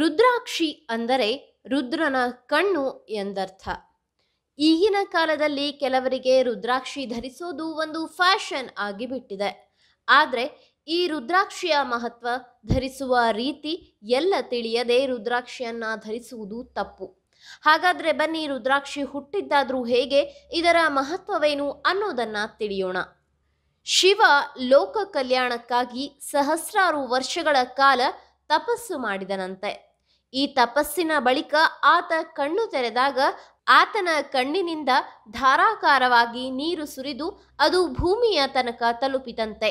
ರುದ್ರಾಕ್ಷಿ ಅಂದರೆ ರುದ್ರನ ಕಣ್ಣು ಎಂದರ್ಥ ಈಗಿನ ಕಾಲದಲ್ಲಿ ಕೆಲವರಿಗೆ ರುದ್ರಾಕ್ಷಿ ಧರಿಸೋದು ಒಂದು ಫ್ಯಾಷನ್ ಆಗಿಬಿಟ್ಟಿದೆ ಆದರೆ ಈ ರುದ್ರಾಕ್ಷಿಯ ಮಹತ್ವ ಧರಿಸುವ ರೀತಿ ಎಲ್ಲ ತಿಳಿಯದೆ ರುದ್ರಾಕ್ಷಿಯನ್ನು ಧರಿಸುವುದು ತಪ್ಪು ಹಾಗಾದರೆ ಬನ್ನಿ ರುದ್ರಾಕ್ಷಿ ಹುಟ್ಟಿದ್ದಾದ್ರೂ ಹೇಗೆ ಇದರ ಮಹತ್ವವೇನು ಅನ್ನೋದನ್ನು ತಿಳಿಯೋಣ ಶಿವ ಲೋಕ ಕಲ್ಯಾಣಕ್ಕಾಗಿ ಸಹಸ್ರಾರು ವರ್ಷಗಳ ಕಾಲ ತಪಸ್ಸು ಮಾಡಿದನಂತೆ ಈ ತಪಸ್ಸಿನ ಬಳಿಕ ಆತ ಕಣ್ಣು ತೆರೆದಾಗ ಆತನ ಕಣ್ಣಿನಿಂದ ಧಾರಾಕಾರವಾಗಿ ನೀರು ಸುರಿದು ಅದು ಭೂಮಿಯ ತನಕ ತಲುಪಿತಂತೆ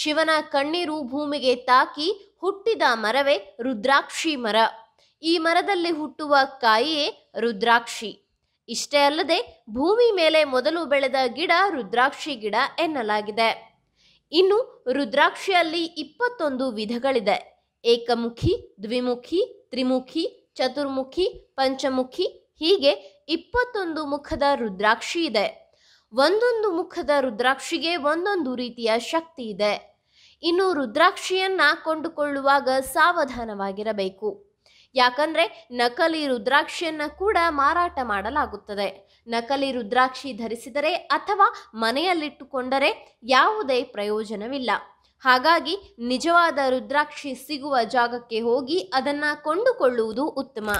ಶಿವನ ಕಣ್ಣೀರು ಭೂಮಿಗೆ ತಾಕಿ ಹುಟ್ಟಿದ ಮರವೇ ರುದ್ರಾಕ್ಷಿ ಮರ ಈ ಮರದಲ್ಲಿ ಹುಟ್ಟುವ ಕಾಯಿಯೇ ರುದ್ರಾಕ್ಷಿ ಇಷ್ಟೇ ಅಲ್ಲದೆ ಭೂಮಿ ಮೇಲೆ ಮೊದಲು ಬೆಳೆದ ಗಿಡ ರುದ್ರಾಕ್ಷಿ ಗಿಡ ಎನ್ನಲಾಗಿದೆ ಇನ್ನು ರುದ್ರಾಕ್ಷಿಯಲ್ಲಿ ಇಪ್ಪತ್ತೊಂದು ವಿಧಗಳಿದೆ ಏಕಮುಖಿ ದ್ವಿಮುಖಿ ತ್ರಿಮುಖಿ ಚತುರ್ಮುಖಿ ಪಂಚಮುಖಿ ಹೀಗೆ ಇಪ್ಪತ್ತೊಂದು ಮುಖದ ರುದ್ರಾಕ್ಷಿ ಇದೆ ಒಂದೊಂದು ಮುಖದ ರುದ್ರಾಕ್ಷಿಗೆ ಒಂದೊಂದು ರೀತಿಯ ಶಕ್ತಿ ಇದೆ ಇನ್ನು ರುದ್ರಾಕ್ಷಿಯನ್ನ ಕೊಂಡುಕೊಳ್ಳುವಾಗ ಸಾವಧಾನವಾಗಿರಬೇಕು ಯಾಕಂದ್ರೆ ನಕಲಿ ರುದ್ರಾಕ್ಷಿಯನ್ನ ಕೂಡ ಮಾರಾಟ ಮಾಡಲಾಗುತ್ತದೆ ನಕಲಿ ರುದ್ರಾಕ್ಷಿ ಧರಿಸಿದರೆ ಅಥವಾ ಮನೆಯಲ್ಲಿಟ್ಟುಕೊಂಡರೆ ಯಾವುದೇ ಪ್ರಯೋಜನವಿಲ್ಲ ಹಾಗಾಗಿ ನಿಜವಾದ ರುದ್ರಾಕ್ಷಿ ಸಿಗುವ ಜಾಗಕ್ಕೆ ಹೋಗಿ ಅದನ್ನು ಕೊಂಡುಕೊಳ್ಳುವುದು ಉತ್ತಮ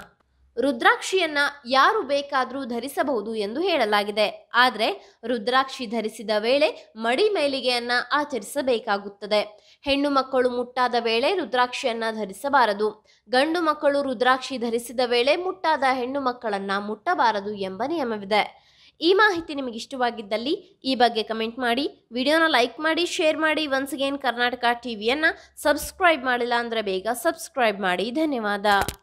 ರುದ್ರಾಕ್ಷಿಯನ್ನ ಯಾರು ಬೇಕಾದರೂ ಧರಿಸಬಹುದು ಎಂದು ಹೇಳಲಾಗಿದೆ ಆದರೆ ರುದ್ರಾಕ್ಷಿ ಧರಿಸಿದ ವೇಳೆ ಮಡಿ ಮೈಲಿಗೆಯನ್ನ ಆಚರಿಸಬೇಕಾಗುತ್ತದೆ ಹೆಣ್ಣು ಮಕ್ಕಳು ಮುಟ್ಟಾದ ವೇಳೆ ರುದ್ರಾಕ್ಷಿಯನ್ನ ಧರಿಸಬಾರದು ಗಂಡು ಮಕ್ಕಳು ರುದ್ರಾಕ್ಷಿ ಧರಿಸಿದ ವೇಳೆ ಮುಟ್ಟಾದ ಹೆಣ್ಣು ಮಕ್ಕಳನ್ನ ಮುಟ್ಟಬಾರದು ಎಂಬ ನಿಯಮವಿದೆ ಈ ಮಾಹಿತಿ ನಿಮಗೆ ಇಷ್ಟವಾಗಿದ್ದಲ್ಲಿ ಈ ಬಗ್ಗೆ ಕಮೆಂಟ್ ಮಾಡಿ ವಿಡಿಯೋನ ಲೈಕ್ ಮಾಡಿ ಶೇರ್ ಮಾಡಿ ಒನ್ಸ್ ಅಗೇನ್ ಕರ್ನಾಟಕ ವಿಯನ್ನು ಸಬ್ಸ್ಕ್ರೈಬ್ ಮಾಡಿಲ್ಲ ಅಂದರೆ ಬೇಗ ಸಬ್ಸ್ಕ್ರೈಬ್ ಮಾಡಿ ಧನ್ಯವಾದ